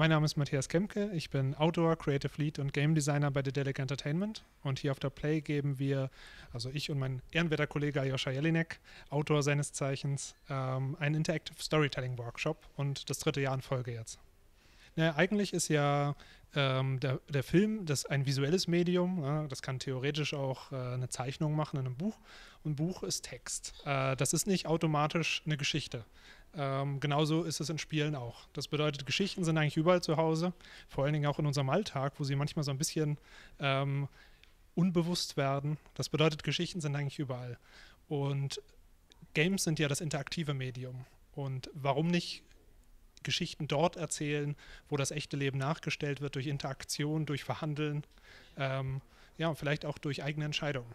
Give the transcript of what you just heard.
Mein Name ist Matthias Kemke, ich bin Outdoor, Creative Lead und Game Designer bei The Delic Entertainment und hier auf der Play geben wir, also ich und mein ehrenwerter Kollege Joscha Jelinek, Autor seines Zeichens, ähm, einen Interactive Storytelling Workshop und das dritte Jahr in Folge jetzt. Naja, eigentlich ist ja ähm, der, der Film, das ist ein visuelles Medium, ja, ne? das kann theoretisch auch äh, eine Zeichnung machen in einem Buch. Und Buch ist Text. Äh, das ist nicht automatisch eine Geschichte. Ähm, genauso ist es in Spielen auch. Das bedeutet, Geschichten sind eigentlich überall zu Hause, vor allen Dingen auch in unserem Alltag, wo sie manchmal so ein bisschen ähm, unbewusst werden. Das bedeutet, Geschichten sind eigentlich überall. Und Games sind ja das interaktive Medium. Und warum nicht Geschichten dort erzählen, wo das echte Leben nachgestellt wird durch Interaktion, durch Verhandeln, ähm, ja, vielleicht auch durch eigene Entscheidungen.